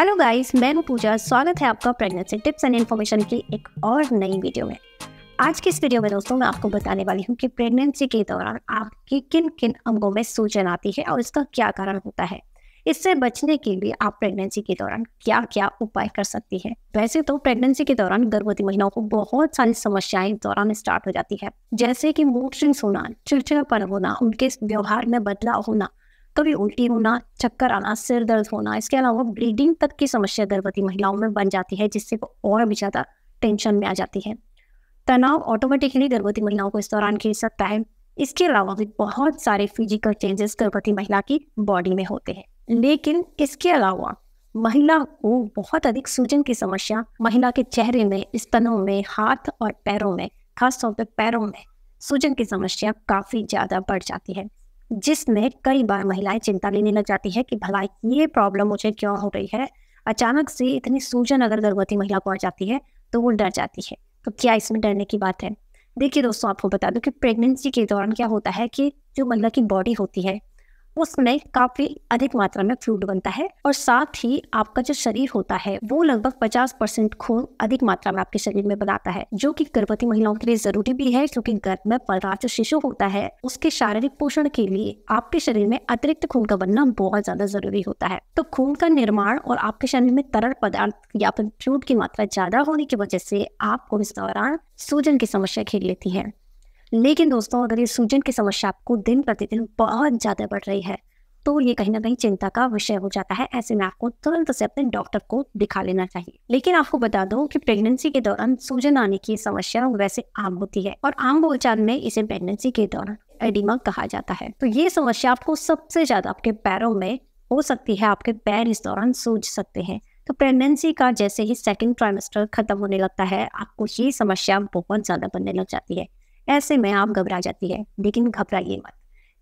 hello guys मैं हूं पूजा स्वागत है आपका प्रेगनेंसी टिप्स एंड इन्फॉर्मेशन की एक और नई वीडियो में आज की इस वीडियो में दोस्तों मैं आपको बताने वाली हूं कि प्रेगनेंसी के दौरान आपके किन किन अंगों में सूजन आती है और इसका क्या कारण होता है इससे बचने के लिए आप प्रेगनेंसी के दौरान क्या क्या उपाय कर सकती है वैसे तो प्रेगनेंसी के दौरान गर्भवती महिलाओं को बहुत सारी समस्याएं दौरान स्टार्ट हो जाती है जैसे कि मूड स्विंग्स होना चिड़चिड़ापन होना उनके व्यवहार में बदलाव होना कभी उल्टी होना चक्कर आना सिर दर्द होना इसके अलावा ब्लीडिंग तक की समस्या गर्भवती महिलाओं में बन जाती है जिससे वो और भी ज़्यादा टेंशन में आ जाती है तनाव ऑटोमेटिकली गर्भवती महिलाओं को इस दौरान खींच सकता है इसके अलावा भी बहुत सारे फिजिकल चेंजेस गर्भवती महिला की बॉडी में होते हैं लेकिन इसके अलावा महिला को बहुत अधिक सूजन की समस्या महिला के चेहरे में स्तनों में हाथ और पैरों में खासतौर पर पैरों में सूजन की समस्या काफ़ी ज़्यादा बढ़ जाती है जिसमें कई बार महिलाएं चिंता लेने लग जाती है कि भलाई ये प्रॉब्लम मुझे क्यों हो रही है अचानक से इतनी सूजन अगर गर्भवती महिला को आ जाती है तो वो डर जाती है तो क्या इसमें डरने की बात है देखिए दोस्तों आपको बता दूं कि प्रेगनेंसी के दौरान क्या होता है कि जो महिला की बॉडी होती है उसमें काफी अधिक मात्रा में फ्लूड बनता है और साथ ही आपका जो शरीर होता है वो लगभग 50 परसेंट खून अधिक मात्रा में आपके शरीर में बनाता है जो कि गर्भवती महिलाओं के लिए जरूरी भी है क्योंकि गर्भ में पलरा जो शिशु होता है उसके शारीरिक पोषण के लिए आपके शरीर में अतिरिक्त खून का बनना बहुत ज्यादा जरूरी होता है तो खून का निर्माण और आपके शरीर में तरल पदार्थ या फिर फ्लूड की मात्रा ज्यादा होने की वजह से आपको इस दौरान सूजन की समस्या खेल लेती है लेकिन दोस्तों अगर ये सूजन की समस्या आपको दिन प्रतिदिन बहुत ज़्यादा बढ़ रही है तो ये कहीं ना कहीं चिंता का विषय हो जाता है ऐसे में आपको तुरंत से अपने डॉक्टर को दिखा लेना चाहिए लेकिन आपको बता दो कि प्रेगनेंसी के दौरान सूजन आने की समस्या वैसे आम होती है और आम बोलचाल में इसे प्रेगनेंसी के दौरान एडिमा कहा जाता है तो ये समस्या आपको सबसे ज्यादा आपके पैरों में हो सकती है आपके पैर इस दौरान सूझ सकते हैं तो प्रेगनेंसी का जैसे ही सेकेंड ट्राइमेस्टर खत्म होने लगता है आपको ये समस्या बहुत ज़्यादा बनने लग जाती है ऐसे में आप घबरा जाती है लेकिन घबराइए मत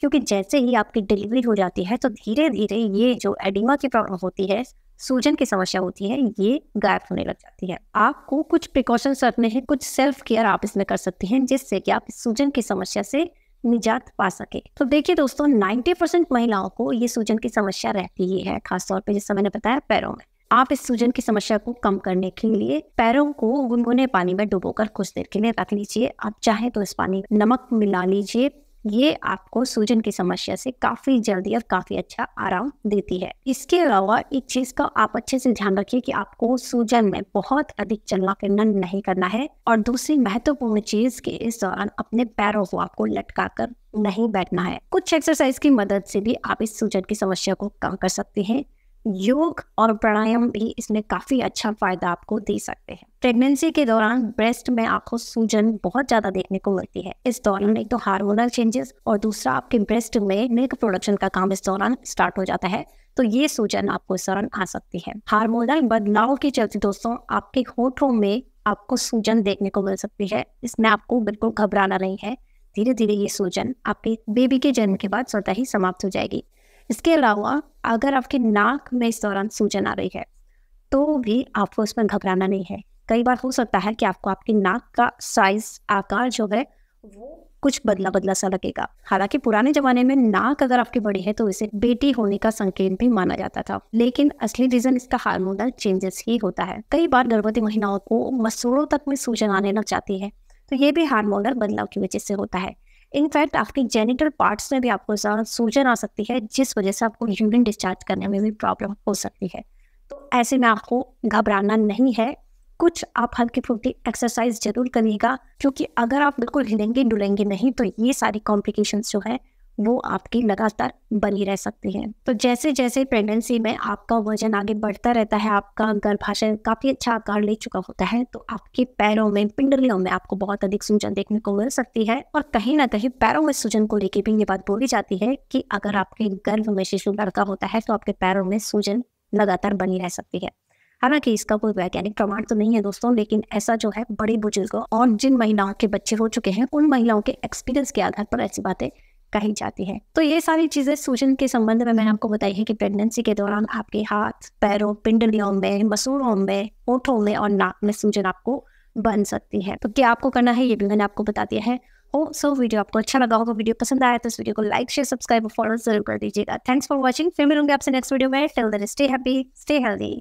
क्योंकि जैसे ही आपकी डिलीवरी हो जाती है तो धीरे धीरे ये जो एडिमा की प्रॉब्लम होती है सूजन की समस्या होती है ये गायब होने लग जाती है आपको कुछ प्रिकॉशंस रखने हैं कुछ सेल्फ केयर आप इसमें कर सकते हैं जिससे कि आप सूजन की समस्या से निजात पा सके तो देखिए दोस्तों 90 परसेंट महिलाओं को ये सूजन की समस्या रहती ही है खासतौर पे जैसा मैंने बताया पैरों में आप इस सूजन की समस्या को कम करने के लिए पैरों को गुनगुने पानी में डुबो कुछ देर के लिए रख लीजिए आप चाहे तो इस पानी में नमक मिला लीजिए ये आपको सूजन की समस्या से काफी जल्दी और काफी अच्छा आराम देती है इसके अलावा एक चीज का आप अच्छे से ध्यान रखिए कि आपको सूजन में बहुत अधिक चलना फिरना नहीं करना है और दूसरी महत्वपूर्ण चीज के इस दौरान अपने पैरों को आपको लटका कर नहीं बैठना है कुछ एक्सरसाइज की मदद से भी आप इस सूजन की समस्या को कम कर सकते हैं योग और प्राणायाम भी इसमें काफ़ी अच्छा फ़ायदा आपको दे सकते हैं प्रेगनेंसी के दौरान ब्रेस्ट में आपको सूजन बहुत ज़्यादा देखने को मिलती है इस दौरान एक तो हार्मोनल चेंजेस और दूसरा आपके ब्रेस्ट में मिल्क प्रोडक्शन का काम इस दौरान स्टार्ट हो जाता है तो ये सूजन आपको इस दौरान आ सकती है हार्मोनल बदलाव के चलते दोस्तों आपके होठों में आपको सूजन देखने को मिल सकती है इसमें आपको बिल्कुल घबराना नहीं है धीरे धीरे ये सूजन आपके बेबी के जन्म के बाद स्वतः ही समाप्त हो जाएगी इसके अलावा अगर आपके नाक में इस दौरान सूजन आ रही है तो भी आपको इसमें घबराना नहीं है कई बार हो सकता है कि आपको आपकी नाक का साइज आकार जो है वो कुछ बदला बदला सा लगेगा हालांकि पुराने जमाने में नाक अगर आपकी बड़ी है तो इसे बेटी होने का संकेत भी माना जाता था लेकिन असली रीजन इसका हार्मोनल चेंजेस ही होता है कई बार गर्भवती महिलाओं को मसूड़ों तक में सूजन आने लग जाती है तो ये भी हार्मोनल बदलाव की वजह से होता है इनफैक्ट आपके जेनिटल पार्ट्स में भी आपको सूजन आ सकती है जिस वजह से आपको यूरिन डिस्चार्ज करने में भी प्रॉब्लम हो सकती है तो ऐसे में आपको घबराना नहीं है कुछ आप हल्की फुल्की एक्सरसाइज जरूर करिएगा क्योंकि अगर आप बिल्कुल हिलेंगे डुलेंगे नहीं तो ये सारी कॉम्प्लिकेशन जो है वो आपकी लगातार बनी रह सकती है तो जैसे जैसे प्रेगनेंसी में आपका वजन आगे बढ़ता रहता है आपका गर्भाशय काफ़ी अच्छा आकार ले चुका होता है तो आपके पैरों में पिंडलियों में आपको बहुत अधिक सूजन देखने को मिल सकती है और कहीं ना कहीं पैरों में सूजन को लेके भी ये बात बोली जाती है कि अगर आपके गर्भ में शिशु लड़का होता है तो आपके पैरों में सूजन लगातार बनी रह सकती है हालांकि इसका कोई वैज्ञानिक प्रमाण तो नहीं है दोस्तों लेकिन ऐसा जो है बड़े बुजुर्गों और जिन महिलाओं के बच्चे हो चुके हैं उन महिलाओं के एक्सपीरियंस के आधार पर ऐसी बातें कही जाती है तो ये सारी चीज़ें सूजन के संबंध में मैंने आपको बताई है कि प्रेगनेंसी के दौरान आपके हाथ पैरों पिंडलियों में मसूरों में ओठों में और नाक में सूजन आपको बन सकती है तो क्या आपको करना है ये भी मैंने आपको बता दिया है हो सो वीडियो आपको अच्छा लगा होगा वीडियो पसंद आया तो इस वीडियो को लाइक शेयर सब्सक्राइब और फॉलो जरूर कर दीजिएगा थैंक्स फॉर वॉचिंग फिर मिलूंगे आपसे नेक्स्ट वीडियो में till then stay happy stay healthy